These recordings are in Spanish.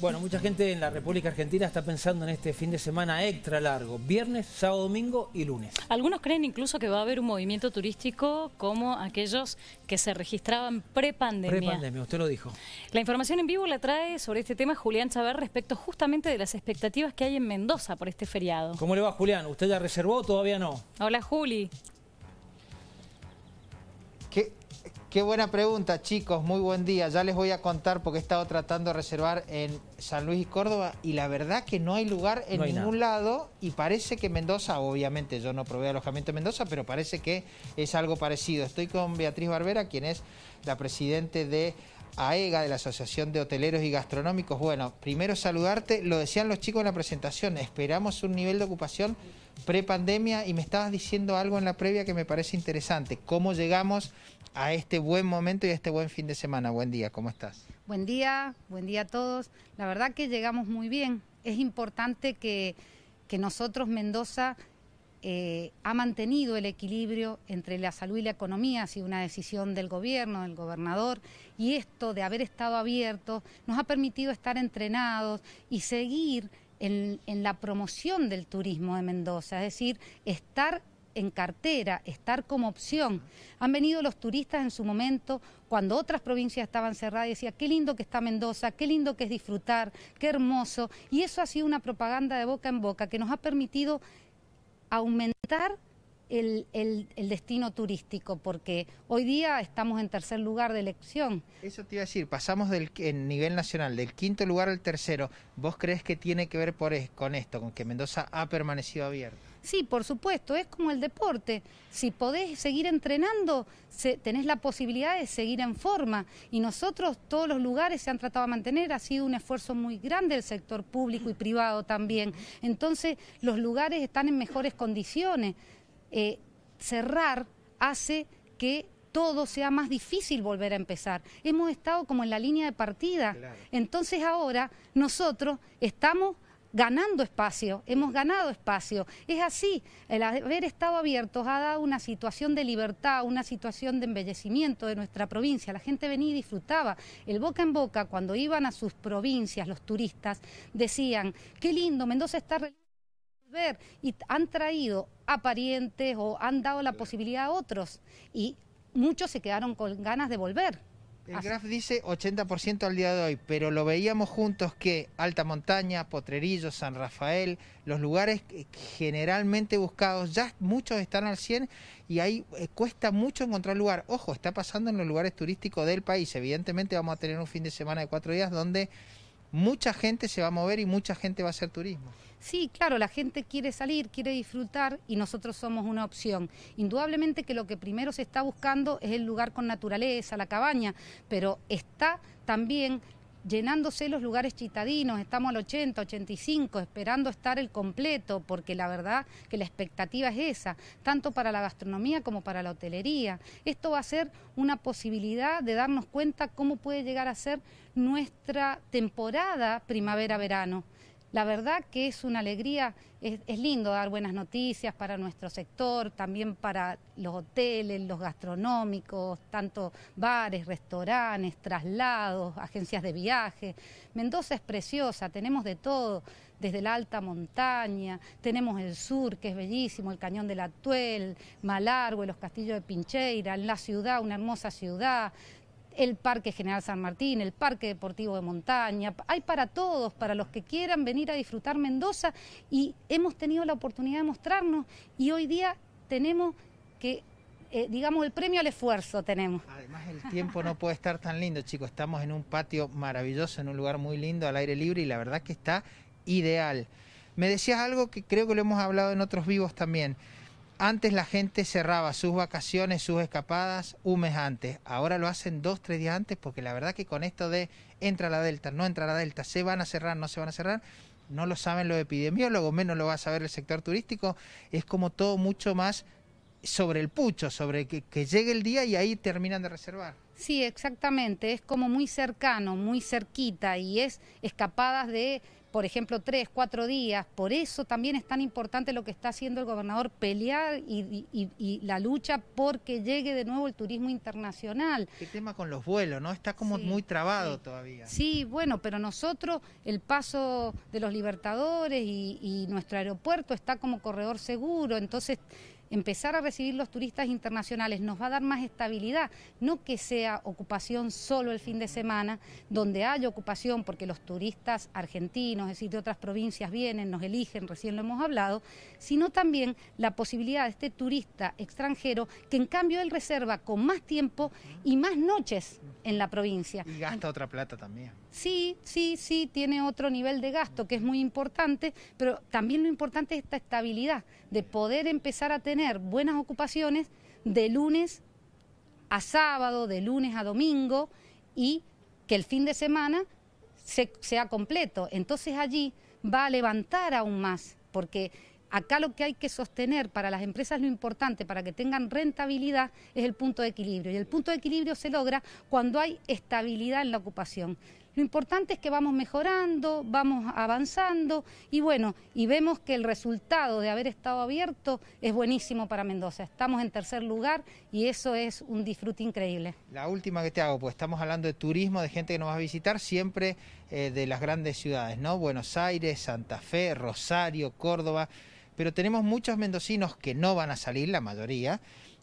Bueno, mucha gente en la República Argentina está pensando en este fin de semana extra largo, viernes, sábado, domingo y lunes. Algunos creen incluso que va a haber un movimiento turístico como aquellos que se registraban prepandemia. Prepandemia, usted lo dijo. La información en vivo la trae sobre este tema Julián Chávez respecto justamente de las expectativas que hay en Mendoza por este feriado. ¿Cómo le va Julián? ¿Usted ya reservó o todavía no? Hola Juli. ¿Qué? Qué buena pregunta, chicos. Muy buen día. Ya les voy a contar porque he estado tratando de reservar en San Luis y Córdoba y la verdad que no hay lugar en ningún lado y parece que Mendoza, obviamente yo no probé alojamiento en Mendoza, pero parece que es algo parecido. Estoy con Beatriz Barbera, quien es la presidente de EGA, de la Asociación de Hoteleros y Gastronómicos. Bueno, primero saludarte, lo decían los chicos en la presentación, esperamos un nivel de ocupación prepandemia y me estabas diciendo algo en la previa que me parece interesante. ¿Cómo llegamos a este buen momento y a este buen fin de semana? Buen día, ¿cómo estás? Buen día, buen día a todos. La verdad que llegamos muy bien. Es importante que, que nosotros, Mendoza, eh, ha mantenido el equilibrio entre la salud y la economía, ha sido una decisión del gobierno, del gobernador, y esto de haber estado abierto nos ha permitido estar entrenados y seguir en, la promoción del turismo de Mendoza, es decir, estar en cartera, estar como opción. Han venido los turistas en su momento, cuando otras provincias estaban cerradas, y decía, qué lindo que está Mendoza, qué lindo que es disfrutar, qué hermoso. Y eso ha sido una propaganda de boca en boca que nos ha permitido aumentar el, el, destino turístico, porque hoy día estamos en tercer lugar de elección. Eso te iba a decir, pasamos del en nivel nacional, del quinto lugar al tercero. ¿Vos crees que tiene que ver con esto, con que Mendoza ha permanecido abierta? Sí, por supuesto, es como el deporte. Si podés seguir entrenando, tenés la posibilidad de seguir en forma. Y nosotros, todos los lugares se han tratado de mantener, ha sido un esfuerzo muy grande del sector público y privado también. Entonces, los lugares están en mejores condiciones. Eh, cerrar hace que todo sea más difícil volver a empezar. Hemos estado como en la línea de partida. Entonces ahora nosotros estamos ganando espacio, hemos ganado espacio. Es así, el haber estado abiertos ha dado una situación de libertad, una situación de embellecimiento de nuestra provincia. La gente venía y disfrutaba. El boca en boca, cuando iban a sus provincias los turistas, decían, qué lindo, Mendoza está ver y han traído a parientes o han dado la posibilidad a otros y muchos se quedaron con ganas de volver. El graf dice 80% al día de hoy, pero lo veíamos juntos que Alta Montaña, Potrerillo, San Rafael, los lugares generalmente buscados, ya muchos están al 100 y ahí eh, cuesta mucho encontrar lugar. Ojo, está pasando en los lugares turísticos del país. Evidentemente vamos a tener un fin de semana de cuatro días donde mucha gente se va a mover y mucha gente va a hacer turismo. Sí, claro, la gente quiere salir, quiere disfrutar y nosotros somos una opción. Indudablemente que lo que primero se está buscando es el lugar con naturaleza, la cabaña, pero está también llenándose los lugares citadinos, estamos al 80, 85, esperando estar el completo, porque la verdad que la expectativa es esa, tanto para la gastronomía como para la hotelería. Esto va a ser una posibilidad de darnos cuenta cómo puede llegar a ser nuestra temporada primavera-verano. La verdad que es una alegría, es, lindo dar buenas noticias para nuestro sector, también para los hoteles, los gastronómicos, tanto bares, restaurantes, traslados, agencias de viaje. Mendoza es preciosa, tenemos de todo, desde la alta montaña, tenemos el sur que es bellísimo, el Cañón de la Tuel, Malargue, los castillos de Pincheira, la ciudad, una hermosa ciudad, el Parque General San Martín, el Parque Deportivo de Montaña, hay para todos, para los que quieran venir a disfrutar Mendoza y hemos tenido la oportunidad de mostrarnos y hoy día tenemos que eh, digamos, el premio al esfuerzo tenemos. Además, el tiempo no puede estar tan lindo, chicos. Estamos en un patio maravilloso, en un lugar muy lindo, al aire libre, y la verdad que está ideal. Me decías algo que creo que lo hemos hablado en otros vivos también. Antes la gente cerraba sus vacaciones, sus escapadas un mes antes. Ahora lo hacen dos, tres días antes porque la verdad que con esto de entra la Delta, no entra la Delta, se van a cerrar, no se van a cerrar, no lo saben los epidemiólogos, menos lo va a saber el sector turístico. Es como todo mucho más sobre el pucho, sobre que, que llegue el día y ahí terminan de reservar. Sí, exactamente, es como muy cercano, muy cerquita y es escapadas de por ejemplo, tres, cuatro días. Por eso también es tan importante lo que está haciendo el gobernador, pelear y, la lucha porque llegue de nuevo el turismo internacional. ¿Qué tema con los vuelos, no? Está como muy trabado todavía. Sí, bueno, pero nosotros, el paso de los libertadores y, y nuestro aeropuerto está como corredor seguro, entonces empezar a recibir los turistas internacionales nos va a dar más estabilidad, no que sea ocupación solo el fin de semana, donde haya ocupación porque los turistas argentinos, es decir, de otras provincias vienen, nos eligen, recién lo hemos hablado, sino también la posibilidad de este turista extranjero que en cambio él reserva con más tiempo y más noches en la provincia. Y gasta otra plata también. Sí, sí, sí, tiene otro nivel de gasto que es muy importante, pero también lo importante es esta estabilidad, de poder empezar a tener buenas ocupaciones de lunes a sábado, de lunes a domingo y que el fin de semana sea completo. Entonces allí va a levantar aún más, porque acá lo que hay que sostener para las empresas lo importante, para que tengan rentabilidad, es el punto de equilibrio. Y el punto de equilibrio se logra cuando hay estabilidad en la ocupación. Lo importante es que vamos mejorando, vamos avanzando y bueno, y vemos que el resultado de haber estado abierto es buenísimo para Mendoza. Estamos en tercer lugar y eso es un disfrute increíble. La última que te hago, pues estamos hablando de turismo, de gente que nos va a visitar, siempre eh, de las grandes ciudades, ¿no? Buenos Aires, Santa Fe, Rosario, Córdoba, pero tenemos muchos mendocinos que no van a salir, la mayoría,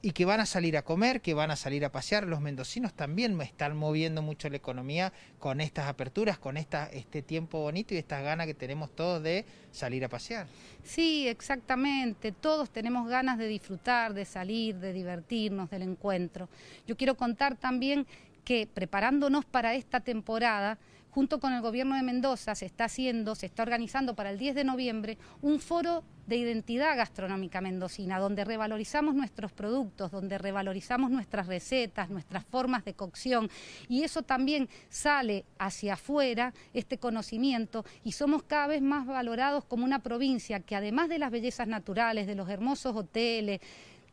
y que van a salir a comer, que van a salir a pasear. Los mendocinos también están moviendo mucho la economía con estas aperturas, con esta, este tiempo bonito y estas ganas que tenemos todos de salir a pasear. Sí, exactamente. Todos tenemos ganas de disfrutar, de salir, de divertirnos, del encuentro. Yo quiero contar también que preparándonos para esta temporada, junto con el gobierno de Mendoza, se está haciendo, se está organizando para el 10 de noviembre un foro de identidad gastronómica mendocina, donde revalorizamos nuestros productos, donde revalorizamos nuestras recetas, nuestras formas de cocción, y eso también sale hacia afuera, este conocimiento, y somos cada vez más valorados como una provincia que además de las bellezas naturales, de los hermosos hoteles,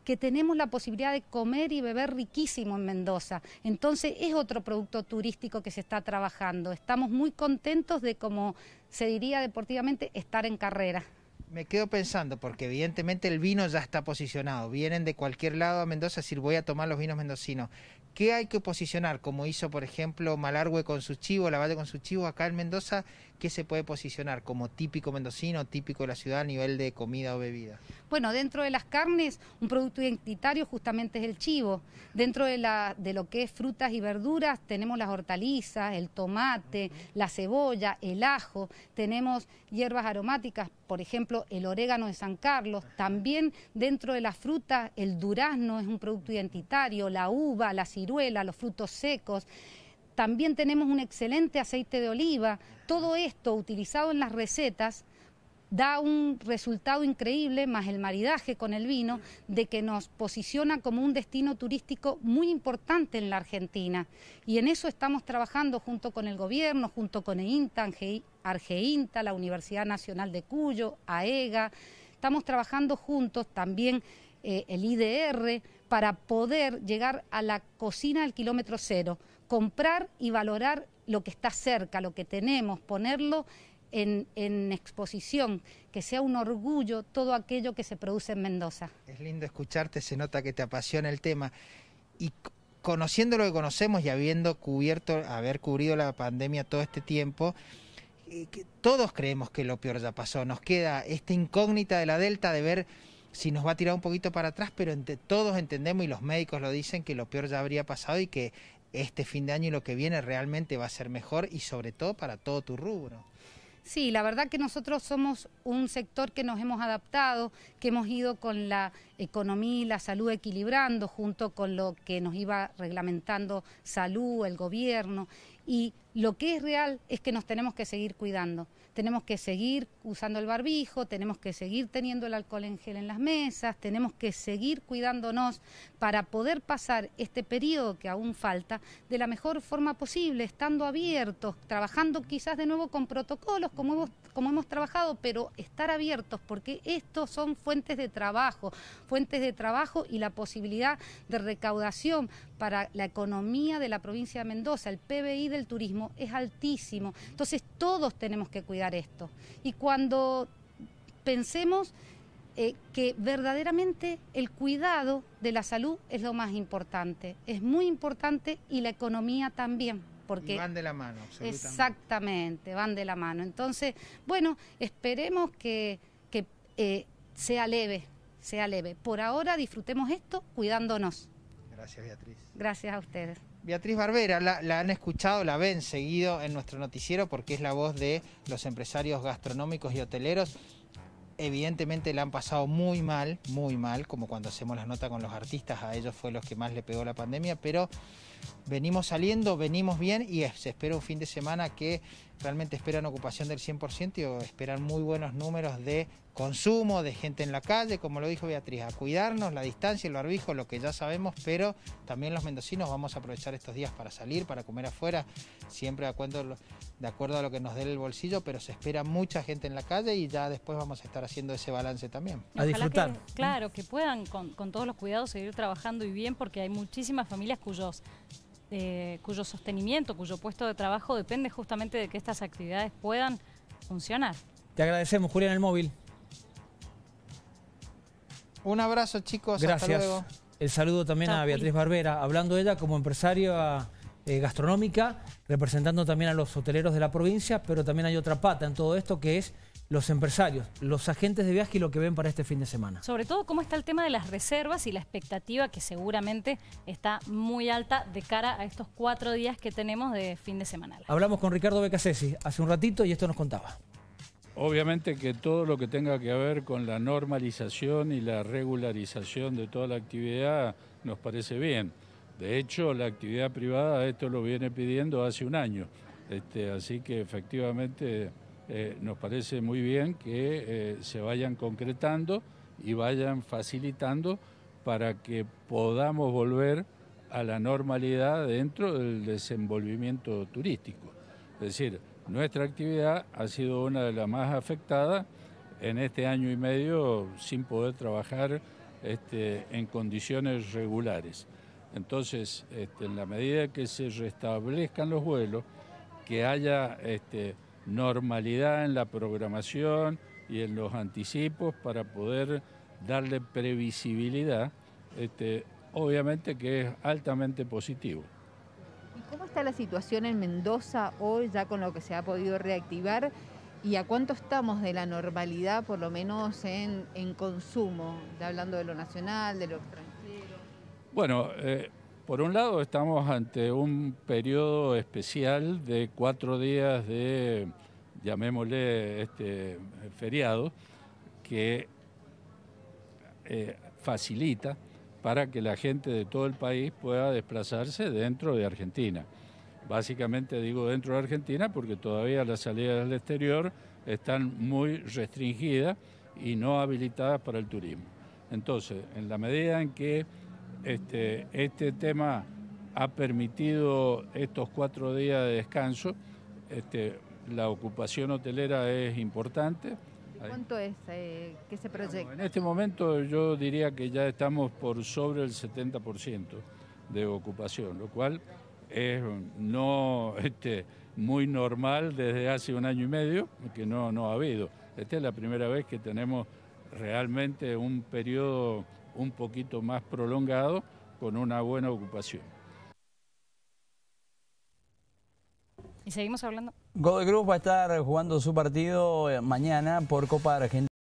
que tenemos la posibilidad de comer y beber riquísimo en Mendoza. Entonces es otro producto turístico que se está trabajando. Estamos muy contentos de, como se diría deportivamente, estar en carrera. Me quedo pensando, porque evidentemente el vino ya está posicionado. Vienen de cualquier lado a Mendoza a decir voy a tomar los vinos mendocinos. ¿Qué hay que posicionar? Como hizo, por ejemplo, Malargue con su chivo, La Lavalle con su chivo, acá en Mendoza, ¿qué se puede posicionar como típico mendocino, típico de la ciudad a nivel de comida o bebida? Bueno, dentro de las carnes, un producto identitario justamente es el chivo. Dentro de, lo que es frutas y verduras, tenemos las hortalizas, el tomate, la cebolla, el ajo, tenemos hierbas aromáticas, por ejemplo, el orégano de San Carlos. También dentro de las frutas, el durazno es un producto identitario, la uva, la los frutos secos. También tenemos un excelente aceite de oliva. Todo esto utilizado en las recetas da un resultado increíble, más el maridaje con el vino, de que nos posiciona como un destino turístico muy importante en la Argentina. Y en eso estamos trabajando junto con el gobierno, junto con EINTA, Argeinta, la Universidad Nacional de Cuyo, AEGA. Estamos trabajando juntos también eh, el IDR, para poder llegar a la cocina del kilómetro cero, comprar y valorar lo que está cerca, lo que tenemos, ponerlo en, exposición, que sea un orgullo todo aquello que se produce en Mendoza. Es lindo escucharte, se nota que te apasiona el tema. Y conociendo lo que conocemos y habiendo cubierto, haber cubrido la pandemia todo este tiempo, eh, todos creemos que lo peor ya pasó. Nos queda esta incógnita de la Delta de ver si nos va a tirar un poquito para atrás, pero todos entendemos y los médicos lo dicen que lo peor ya habría pasado y que este fin de año y lo que viene realmente va a ser mejor y sobre todo para todo tu rubro. Sí, la verdad que nosotros somos un sector que nos hemos adaptado, que hemos ido con la economía y la salud equilibrando junto con lo que nos iba reglamentando salud, el gobierno, y lo que es real es que nos tenemos que seguir cuidando, tenemos que seguir usando el barbijo, tenemos que seguir teniendo el alcohol en gel en las mesas, tenemos que seguir cuidándonos para poder pasar este periodo que aún falta de la mejor forma posible, estando abiertos, trabajando quizás de nuevo con protocolos como hemos, como hemos trabajado, pero estar abiertos porque estos son fuentes de trabajo, fuentes de trabajo y la posibilidad de recaudación para la economía de la provincia de Mendoza, el PBI del turismo es altísimo. Entonces todos tenemos que cuidar esto. Y cuando pensemos eh, que verdaderamente el cuidado de la salud es lo más importante. Es muy importante y la economía también. Porque van de la mano, Exactamente, van de la mano. Entonces, bueno, esperemos que, eh, sea leve, sea leve. Por ahora disfrutemos esto cuidándonos. Gracias, Beatriz. Gracias a ustedes. Beatriz Barbera, la, han escuchado, la ven seguido en nuestro noticiero porque es la voz de los empresarios gastronómicos y hoteleros. Evidentemente la han pasado muy mal, muy mal, como cuando hacemos las notas con los artistas, a ellos fue los que más le pegó la pandemia, pero venimos saliendo, venimos bien y se espera un fin de semana que realmente esperan ocupación del 100% y esperan muy buenos números de consumo, de gente en la calle, como lo dijo Beatriz, a cuidarnos, la distancia, el barbijo, lo que ya sabemos, pero también los mendocinos vamos a aprovechar estos días para salir, para comer afuera, siempre de acuerdo, de acuerdo a lo que nos dé el bolsillo, pero se espera mucha gente en la calle y ya después vamos a estar haciendo ese balance también. a disfrutar. claro, que puedan con todos los cuidados seguir trabajando y bien porque hay muchísimas familias cuyos eh, cuyo sostenimiento, cuyo puesto de trabajo depende justamente de que estas actividades puedan funcionar. Te agradecemos, Julián, el móvil. Un abrazo, chicos. Gracias. El saludo también a Beatriz Barbera. Hablando de ella como empresaria eh, gastronómica, representando también a los hoteleros de la provincia, pero también hay otra pata en todo esto que es los empresarios, los agentes de viaje y lo que ven para este fin de semana. Sobre todo, cómo está el tema de las reservas y la expectativa que seguramente está muy alta de cara a estos cuatro días que tenemos de fin de semana. Hablamos con Ricardo Becasesi hace un ratito y esto nos contaba. Obviamente que todo lo que tenga que ver con la normalización y la regularización de toda la actividad nos parece bien. De hecho, la actividad privada esto lo viene pidiendo hace un año. Este, así que efectivamente eh, nos parece muy bien que eh, se vayan concretando y vayan facilitando para que podamos volver a la normalidad dentro del desenvolvimiento turístico. Es decir, nuestra actividad ha sido una de las más afectadas en este año y medio sin poder trabajar este, en condiciones regulares. Entonces, este, en la medida que se restablezcan los vuelos, que haya este, normalidad en la programación y en los anticipos para poder darle previsibilidad, este, obviamente que es altamente positivo. ¿Y cómo está la situación en Mendoza hoy, ya con lo que se ha podido reactivar? ¿Y a cuánto estamos de la normalidad, por lo menos en, en consumo? Ya hablando de lo nacional, de lo extranjero. Bueno, eh, por un lado estamos ante un periodo especial de cuatro días de, llamémosle, este feriado, que eh, facilita para que la gente de todo el país pueda desplazarse dentro de Argentina. Básicamente digo dentro de Argentina porque todavía las salidas del exterior están muy restringidas y no habilitadas para el turismo. Entonces, en la medida en que este, este tema ha permitido estos cuatro días de descanso. Este, la ocupación hotelera es importante. ¿Cuánto es eh, que se proyecta? En este momento yo diría que ya estamos por sobre el 70% de ocupación, lo cual es no este, muy normal desde hace un año y medio, que no, no ha habido. Esta es la primera vez que tenemos realmente un periodo un poquito más prolongado con una buena ocupación. Y seguimos hablando. Godoy Cruz va a estar jugando su partido eh, mañana por Copa Argentina.